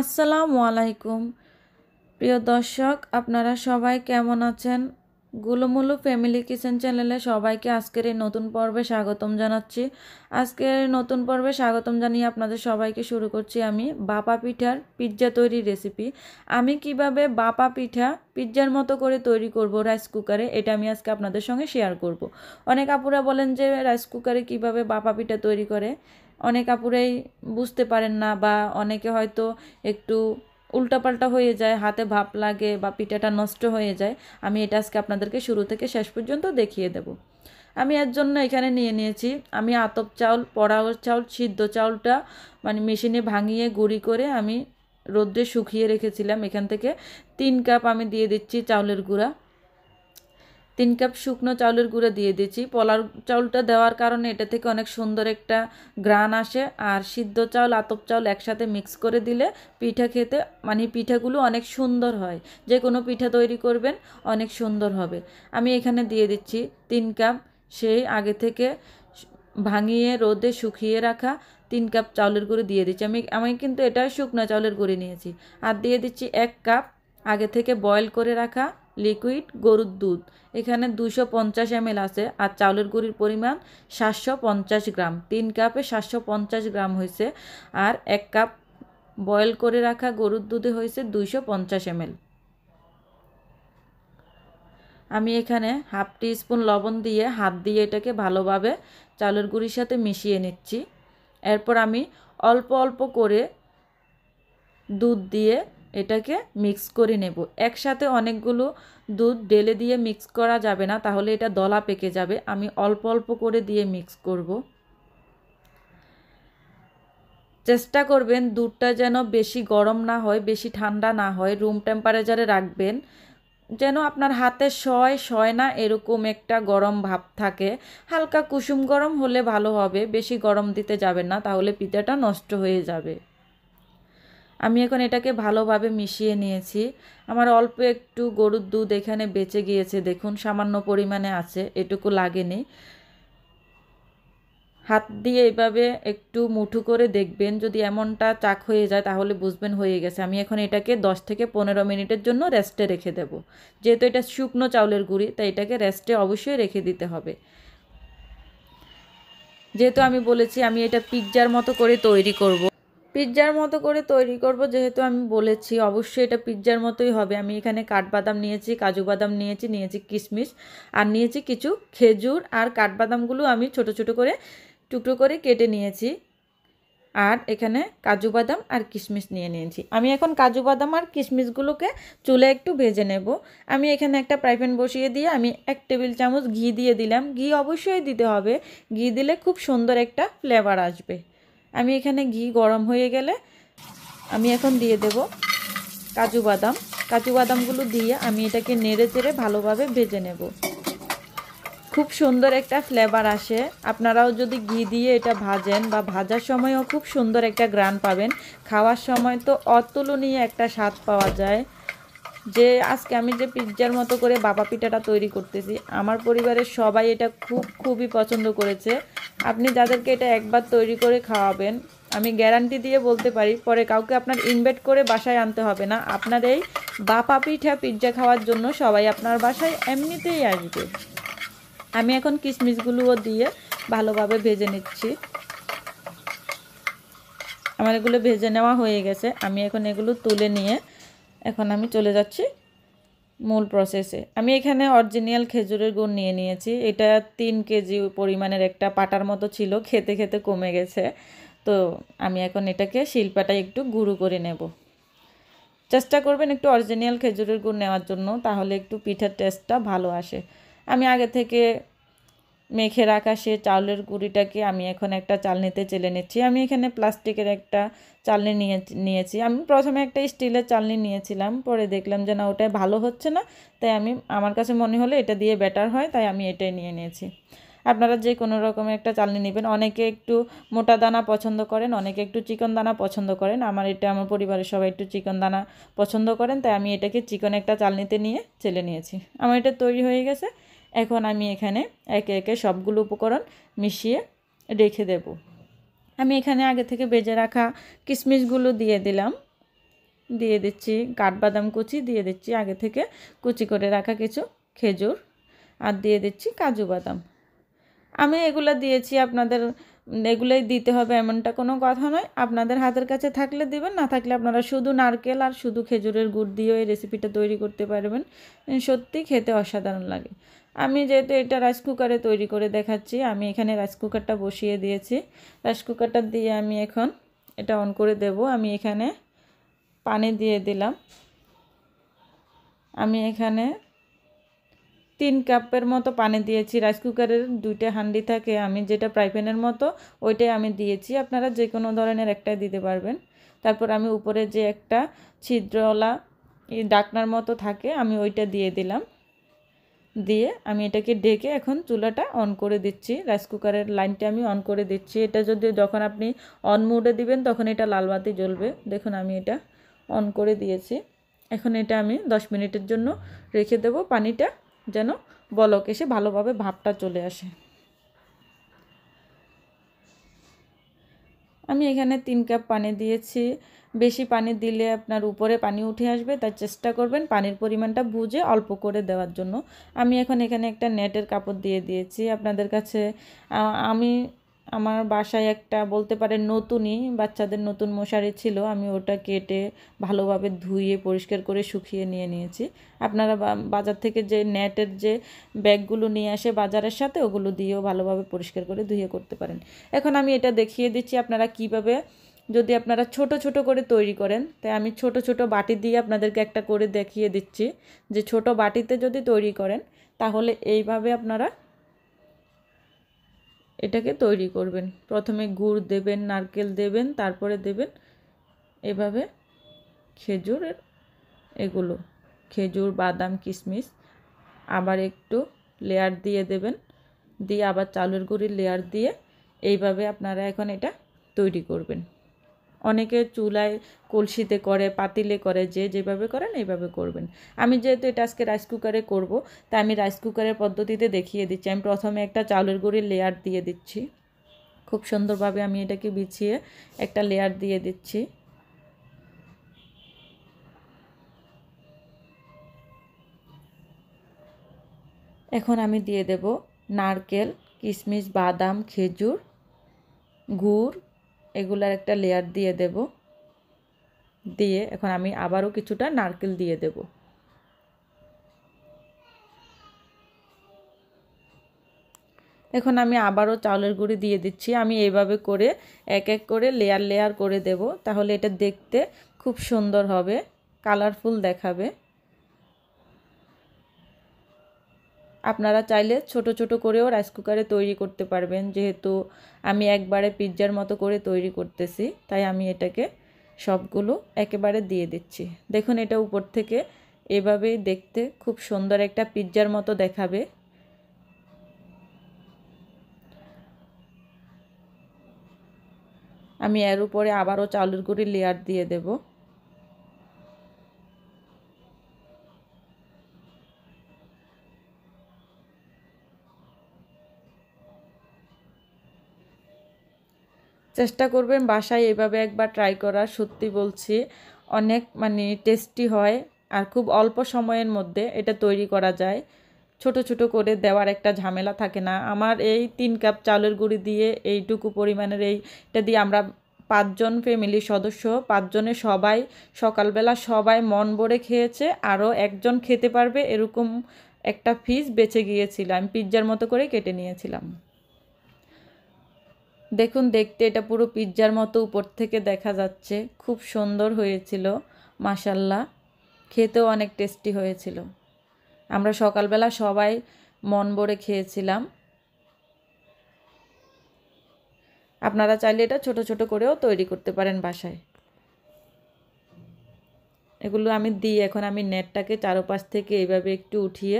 আসসালামু আলাইকুম প্রিয় দর্শক আপনারা সবাই কেমন আছেন গুলুমুলু ফ্যামিলি কিচেন চ্যানেলে সবাইকে আজকের এই নতুন পর্বে স্বাগতম জানাচ্ছি আজকের নতুন পর্বে স্বাগতম জানিয়ে আপনাদের সবাইকে শুরু করছি আমি বাপা পিঠার পিৎজা তৈরির রেসিপি আমি কিভাবে বাপা পিঠা পিৎজার মতো করে তৈরি করব রাইস কুকারে এটা আমি আজকে আপনাদের সঙ্গে শেয়ার করব অনেক আপুরা বলেন যে রাইস কুকারে কিভাবে বাপা পিঠা তৈরি করে অনেক আপুরাই বুঝতে পারেন না বা অনেকে হয়তো একটু উল্টাপাল্টা হয়ে যায় হাতে ভাপ লাগে বা পিঠাটা নষ্ট হয়ে যায় আমি এটা আজকে আপনাদেরকে শুরু থেকে শেষ পর্যন্ত দেখিয়ে দেব আমি এর জন্য এখানে নিয়ে নিয়েছি আমি আতপ চাউল পড়া চাউল সিদ্ধ চাউলটা মানে মেশিনে ভাঙিয়ে গুঁড়ি করে আমি রোদ্রে শুকিয়ে রেখেছিলাম এখান থেকে তিন কাপ আমি দিয়ে দিচ্ছি চাউলের গুঁড়া তিন কাপ শুকনো চাউলের গুঁড়া দিয়ে দিচ্ছি পলার চাউলটা দেওয়ার কারণে এটা থেকে অনেক সুন্দর একটা গ্রান আসে আর সিদ্ধ চাউল আতপ চাউল একসাথে মিক্স করে দিলে পিঠা খেতে মানে পিঠাগুলো অনেক সুন্দর হয় যে কোনো পিঠা তৈরি করবেন অনেক সুন্দর হবে আমি এখানে দিয়ে দিচ্ছি তিন কাপ সেই আগে থেকে ভাঙিয়ে রোদে শুকিয়ে রাখা তিন কাপ চাউলের গুঁড়ো দিয়ে দিচ্ছি আমি আমি কিন্তু এটা শুকনো চাউলের গুঁড়ি নিয়েছি আর দিয়ে দিচ্ছি এক কাপ আগে থেকে বয়েল করে রাখা লিকুইড গরুর দুধ এখানে দুশো পঞ্চাশ এমএল আছে আর চাউলের গুঁড়ির পরিমাণ সাতশো পঞ্চাশ গ্রাম তিন কাপে সাতশো পঞ্চাশ গ্রাম হয়েছে আর এক কাপ বয়েল করে রাখা গরুর দুধে হয়েছে দুইশো পঞ্চাশ এমএল আমি এখানে হাফ টি স্পুন লবণ দিয়ে হাত দিয়ে এটাকে ভালোভাবে চালের গুঁড়ির সাথে মিশিয়ে নিচ্ছি এরপর আমি অল্প অল্প করে দুধ দিয়ে এটাকে মিক্স করে নেব একসাথে অনেকগুলো দুধ ডেলে দিয়ে মিক্স করা যাবে না তাহলে এটা দলা পেকে যাবে আমি অল্প অল্প করে দিয়ে মিক্স করব চেষ্টা করবেন দুধটা যেন বেশি গরম না হয় বেশি ঠান্ডা না হয় রুম টেম্পারেচারে রাখবেন যেন আপনার হাতে শয় শয় না এরকম একটা গরম ভাব থাকে হালকা কুসুম গরম হলে ভালো হবে বেশি গরম দিতে যাবেন না তাহলে পিতাটা নষ্ট হয়ে যাবে আমি এখন এটাকে ভালোভাবে মিশিয়ে নিয়েছি আমার অল্প একটু গরুর দুধ এখানে বেঁচে গিয়েছে দেখুন সামান্য পরিমাণে আছে এটুকু লাগেনি হাত দিয়ে এভাবে একটু মুঠু করে দেখবেন যদি এমনটা চাক হয়ে যায় তাহলে বুঝবেন হয়ে গেছে আমি এখন এটাকে 10 থেকে পনেরো মিনিটের জন্য রেস্টে রেখে দেব যেহেতু এটা শুকনো চাউলের গুঁড়ি তাই এটাকে রেস্টে অবশ্যই রেখে দিতে হবে যেহেতু আমি বলেছি আমি এটা পিৎজার মতো করে তৈরি করব। পিৎজার মতো করে তৈরি করব যেহেতু আমি বলেছি অবশ্যই এটা পিৎজার মতোই হবে আমি এখানে কাঠবাদাম নিয়েছি কাজু বাদাম নিয়েছি নিয়েছি কিশমিশ আর নিয়েছি কিছু খেজুর আর কাঠবাদামগুলো আমি ছোট ছোট করে টুকরো করে কেটে নিয়েছি আর এখানে কাজু বাদাম আর কিশমিশ নিয়ে নিয়েছি আমি এখন কাজু বাদাম আর কিশমিশগুলোকে চুলে একটু ভেজে নেব আমি এখানে একটা প্রাইপ্যান বসিয়ে দিয়ে আমি এক টেবিল চামচ ঘি দিয়ে দিলাম ঘি অবশ্যই দিতে হবে ঘি দিলে খুব সুন্দর একটা ফ্লেভার আসবে আমি এখানে ঘি গরম হয়ে গেলে আমি এখন দিয়ে দেব কাজু বাদাম কাজু বাদামগুলো দিয়ে আমি এটাকে নেড়ে চেড়ে ভালোভাবে ভেজে নেব খুব সুন্দর একটা ফ্লেভার আসে আপনারাও যদি ঘি দিয়ে এটা ভাজেন বা ভাজার সময়ও খুব সুন্দর একটা গ্রান পাবেন খাওয়ার সময় তো অতুলনীয় একটা স্বাদ পাওয়া যায় যে আজকে আমি যে পিৎজার মতো করে বাবা পিঠাটা তৈরি করতেছি আমার পরিবারের সবাই এটা খুব খুবই পছন্দ করেছে আপনি যাদেরকে এটা একবার তৈরি করে খাওয়াবেন আমি গ্যারান্টি দিয়ে বলতে পারি পরে কাউকে আপনার ইনভাইট করে বাসায় আনতে হবে না আপনার এই বাপা পিঠা পিৎজা খাওয়ার জন্য সবাই আপনার বাসায় এমনিতেই আসবে আমি এখন কিশমিশগুলোও দিয়ে ভালোভাবে ভেজে নিচ্ছি আমার এগুলো ভেজে নেওয়া হয়ে গেছে আমি এখন এগুলো তুলে নিয়ে এখন আমি চলে যাচ্ছি মূল প্রসেসে আমি এখানে অরিজিনাল খেজুরের গুড় নিয়ে নিয়েছি এটা তিন কেজি পরিমাণের একটা পাটার মতো ছিল খেতে খেতে কমে গেছে তো আমি এখন এটাকে শিল্পাটা একটু গুঁড়ো করে নেব চেষ্টা করবেন একটু অরিজিনাল খেজুরের গুড় নেওয়ার জন্য তাহলে একটু পিঠার টেস্টটা ভালো আসে আমি আগে থেকে মেখে রাখা সে চাউলের গুঁড়িটাকে আমি এখন একটা চালনিতে চেলে নিচ্ছি আমি এখানে প্লাস্টিকের একটা চালনি নিয়ে নিয়েছি আমি প্রথমে একটা স্টিলের চালনি নিয়েছিলাম পরে দেখলাম যে না ওটাই ভালো হচ্ছে না তাই আমি আমার কাছে মনে হলো এটা দিয়ে বেটার হয় তাই আমি এটাই নিয়ে নিয়েছি আপনারা যে কোনো রকম একটা চালনি নেবেন অনেকে একটু মোটা দানা পছন্দ করেন অনেকে একটু চিকন দানা পছন্দ করেন আমার এটা আমার পরিবারের সবাই একটু চিকন দানা পছন্দ করেন তাই আমি এটাকে চিকন একটা চালনিতে নিয়ে চেলে নিয়েছি আমার এটা তৈরি হয়ে গেছে এখন আমি এখানে একে একে সবগুলো উপকরণ মিশিয়ে রেখে দেব আমি এখানে আগে থেকে বেজে রাখা কিশমিশগুলো দিয়ে দিলাম দিয়ে দিচ্ছি কাঠবাদাম কুচি দিয়ে দিচ্ছি আগে থেকে কুচি করে রাখা কিছু খেজুর আর দিয়ে দিচ্ছি কাজু বাদাম আমি এগুলো দিয়েছি আপনাদের এগুলোই দিতে হবে এমনটা কোনো কথা নয় আপনাদের হাতের কাছে থাকলে দিবেন না থাকলে আপনারা শুধু নারকেল আর শুধু খেজুরের গুড় দিয়েও এই রেসিপিটা তৈরি করতে পারবেন সত্যি খেতে অসাধারণ লাগে আমি যেহেতু এটা রাইস কুকারে তৈরি করে দেখাচ্ছি আমি এখানে রাইস কুকারটা বসিয়ে দিয়েছি রাইস কুকারটা দিয়ে আমি এখন এটা অন করে দেব আমি এখানে পানি দিয়ে দিলাম আমি এখানে তিন কাপের মতো পানি দিয়েছি রাইস কুকারের দুইটা হান্ডি থাকে আমি যেটা প্রাইপ্যানের মতো ওইটাই আমি দিয়েছি আপনারা যে কোনো ধরনের একটাই দিতে পারবেন তারপর আমি উপরে যে একটা ছিদ্রওয়ালা ডাকনার মতো থাকে আমি ওইটা দিয়ে দিলাম দিয়ে আমি এটাকে ডেকে এখন চুলাটা অন করে দিচ্ছি রাইস কুকারের লাইনটা আমি অন করে দিচ্ছি এটা যদি যখন আপনি অন মুডে দিবেন তখন এটা লাল বাতি জ্বলবে দেখুন আমি এটা অন করে দিয়েছি এখন এটা আমি দশ মিনিটের জন্য রেখে দেব পানিটা যেন বলক এসে ভালোভাবে ভাপটা চলে আসে আমি এখানে তিন কাপ পানি দিয়েছি বেশি পানি দিলে আপনার উপরে পানি উঠে আসবে তার চেষ্টা করবেন পানির পরিমাণটা বুঝে অল্প করে দেওয়ার জন্য আমি এখন এখানে একটা নেটের কাপড় দিয়ে দিয়েছি আপনাদের কাছে আমি আমার বাসায় একটা বলতে পারে নতুনই বাচ্চাদের নতুন মশারি ছিল আমি ওটা কেটে ভালোভাবে ধুয়ে পরিষ্কার করে শুকিয়ে নিয়ে নিয়েছি আপনারা বাজার থেকে যে নেটের যে ব্যাগগুলো নিয়ে আসে বাজারের সাথে ওগুলো দিয়েও ভালোভাবে পরিষ্কার করে ধুয়ে করতে পারেন এখন আমি এটা দেখিয়ে দিচ্ছি আপনারা কিভাবে যদি আপনারা ছোট ছোট করে তৈরি করেন তাই আমি ছোট ছোট বাটি দিয়ে আপনাদেরকে একটা করে দেখিয়ে দিচ্ছি যে ছোট বাটিতে যদি তৈরি করেন তাহলে এইভাবে আপনারা এটাকে তৈরি করবেন প্রথমে গুড় দেবেন নারকেল দেবেন তারপরে দেবেন এভাবে খেজুরের এগুলো খেজুর বাদাম কিশমিশ আবার একটু লেয়ার দিয়ে দেবেন দিয়ে আবার চালের গুঁড়ির লেয়ার দিয়ে এইভাবে আপনারা এখন এটা তৈরি করবেন অনেকে চুলায় কলসিতে করে পাতিলে করে যে যেভাবে করেন এইভাবে করবেন আমি যেহেতু এটা আজকে রাইস কুকারে করবো তাই আমি রাইস কুকারের পদ্ধতিতে দেখিয়ে দিচ্ছি আমি প্রথমে একটা চাউলের গুঁড়ির লেয়ার দিয়ে দিচ্ছি খুব সুন্দরভাবে আমি এটাকে বিছিয়ে একটা লেয়ার দিয়ে দিচ্ছি এখন আমি দিয়ে দেব নারকেল কিশমিশ বাদাম খেজুর গুড় এগুলার একটা লেয়ার দিয়ে দেব দিয়ে এখন আমি আবারও কিছুটা নারকেল দিয়ে দেব এখন আমি আবারও চাউলের গুঁড়ি দিয়ে দিচ্ছি আমি এইভাবে করে এক এক করে লেয়ার লেয়ার করে দেব তাহলে এটা দেখতে খুব সুন্দর হবে কালারফুল দেখাবে আপনারা চাইলে ছোট ছোট করেও রাইস কুকারে তৈরি করতে পারবেন যেহেতু আমি একবারে পিৎজার মতো করে তৈরি করতেছি তাই আমি এটাকে সবগুলো একেবারে দিয়ে দিচ্ছি দেখুন এটা উপর থেকে এভাবেই দেখতে খুব সুন্দর একটা পিৎজার মতো দেখাবে আমি এর উপরে আবারও চালুর গুঁড়ি লেয়ার দিয়ে দেবো চেষ্টা করবেন বাসায় এভাবে একবার ট্রাই করার সত্যি বলছি অনেক মানে টেস্টি হয় আর খুব অল্প সময়ের মধ্যে এটা তৈরি করা যায় ছোট ছোট করে দেওয়ার একটা ঝামেলা থাকে না আমার এই তিন কাপ চালের গুঁড়ি দিয়ে এইটুকু পরিমাণের এইটা দিয়ে আমরা পাঁচজন ফ্যামিলি সদস্য পাঁচজনে সবাই সকালবেলা সবাই মন ভরে খেয়েছে আরও একজন খেতে পারবে এরকম একটা ফিস বেঁচে গিয়েছিলাম পিৎজার মতো করে কেটে নিয়েছিলাম দেখুন দেখতে এটা পুরো পিৎজার মতো উপর থেকে দেখা যাচ্ছে খুব সুন্দর হয়েছিল মাসাল্লা খেতেও অনেক টেস্টি হয়েছিল আমরা সকালবেলা সবাই মন ভরে খেয়েছিলাম আপনারা চাইলে এটা ছোট ছোট করেও তৈরি করতে পারেন বাসায় এগুলো আমি দিই এখন আমি নেটটাকে চারোপাশ থেকে এইভাবে একটু উঠিয়ে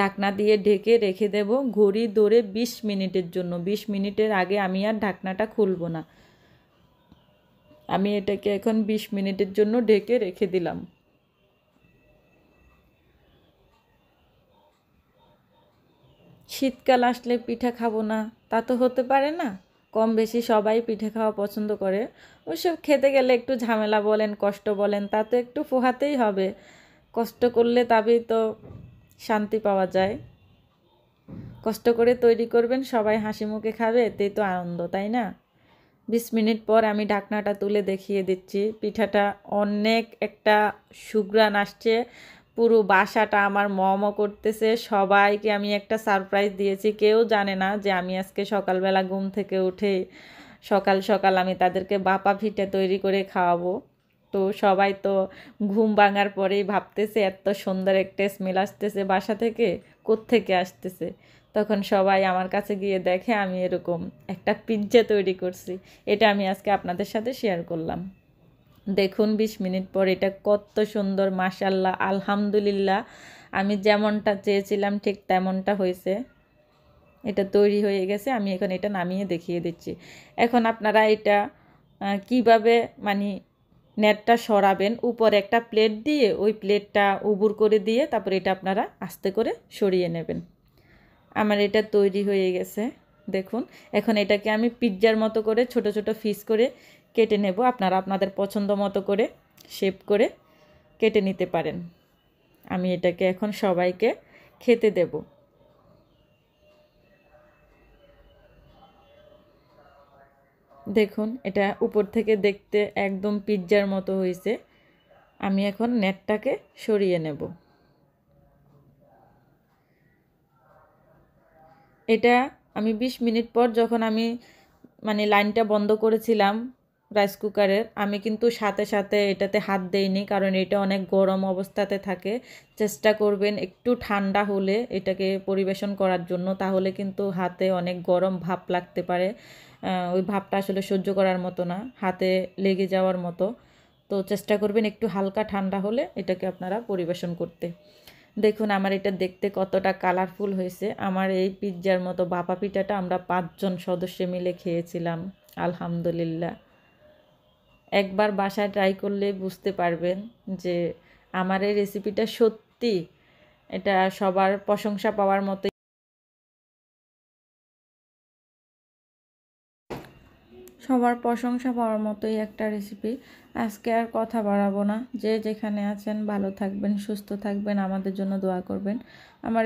ঢাকনা দিয়ে ঢেকে রেখে দেব ঘড়ি দৌড়ে ২০ মিনিটের জন্য ২০ মিনিটের আগে আমি আর ঢাকনাটা খুলব না আমি এটাকে এখন ২০ মিনিটের জন্য ঢেকে রেখে দিলাম শীতকাল আসলে পিঠা খাবো না তা তো হতে পারে না কম বেশি সবাই পিঠে খাওয়া পছন্দ করে ওইসব খেতে গেলে একটু ঝামেলা বলেন কষ্ট বলেন তা তো একটু ফোহাতেই হবে কষ্ট করলে তবেই তো শান্তি পাওয়া যায় কষ্ট করে তৈরি করবেন সবাই হাসি মুখে খাবে এতেই তো আনন্দ তাই না বিশ মিনিট পর আমি ঢাকনাটা তুলে দেখিয়ে দিচ্ছি পিঠাটা অনেক একটা সুগ্রান আসছে পুরো বাসাটা আমার মম করতেছে সবাইকে আমি একটা সারপ্রাইজ দিয়েছি কেউ জানে না যে আমি আজকে সকালবেলা ঘুম থেকে উঠে সকাল সকাল আমি তাদেরকে বাপা ভিটে তৈরি করে খাওয়াবো তো সবাই তো ঘুম ভাঙার পরেই ভাবতেছে এত সুন্দর একটা স্মেল আসতেছে বাসা থেকে কোত্থেকে আসতেছে তখন সবাই আমার কাছে গিয়ে দেখে আমি এরকম একটা পিজ্জা তৈরি করছি এটা আমি আজকে আপনাদের সাথে শেয়ার করলাম দেখুন বিশ মিনিট পর এটা কত সুন্দর মাসাল্লাহ আলহামদুলিল্লাহ আমি যেমনটা চেয়েছিলাম ঠিক তেমনটা হয়েছে এটা তৈরি হয়ে গেছে আমি এখন এটা নামিয়ে দেখিয়ে দিচ্ছি এখন আপনারা এটা কিভাবে মানে নেটটা সরাবেন উপরে একটা প্লেট দিয়ে ওই প্লেটটা উবুর করে দিয়ে তারপরে এটা আপনারা আস্তে করে সরিয়ে নেবেন আমার এটা তৈরি হয়ে গেছে দেখুন এখন এটাকে আমি পিৎজার মতো করে ছোট ছোট ফিস করে কেটে নেব আপনারা আপনাদের পছন্দ মতো করে শেপ করে কেটে নিতে পারেন আমি এটাকে এখন সবাইকে খেতে দেবো দেখুন এটা উপর থেকে দেখতে একদম পিৎজার মতো হয়েছে আমি এখন নেটটাকে সরিয়ে নেব এটা আমি ২০ মিনিট পর যখন আমি মানে লাইনটা বন্ধ করেছিলাম রাইস কুকারের আমি কিন্তু সাথে সাথে এটাতে হাত দেইনি কারণ এটা অনেক গরম অবস্থাতে থাকে চেষ্টা করবেন একটু ঠান্ডা হলে এটাকে পরিবেশন করার জন্য তাহলে কিন্তু হাতে অনেক গরম ভাব লাগতে পারে ওই ভাবটা আসলে সহ্য করার মতো না হাতে লেগে যাওয়ার মতো তো চেষ্টা করবেন একটু হালকা ঠান্ডা হলে এটাকে আপনারা পরিবেশন করতে দেখুন আমার এটা দেখতে কতটা কালারফুল হয়েছে আমার এই পিৎজার মতো বাপা পিঠাটা আমরা পাঁচজন সদস্য মিলে খেয়েছিলাম আলহামদুলিল্লাহ একবার বাসায় ট্রাই করলে বুঝতে পারবেন যে আমার এই রেসিপিটা সত্যি এটা সবার প্রশংসা পাওয়ার মতো সবার প্রশংসা পাওয়ার মতোই একটা রেসিপি আজকে আর কথা বাড়াবো না যে যেখানে আছেন ভালো থাকবেন সুস্থ থাকবেন আমাদের জন্য দোয়া করবেন আমার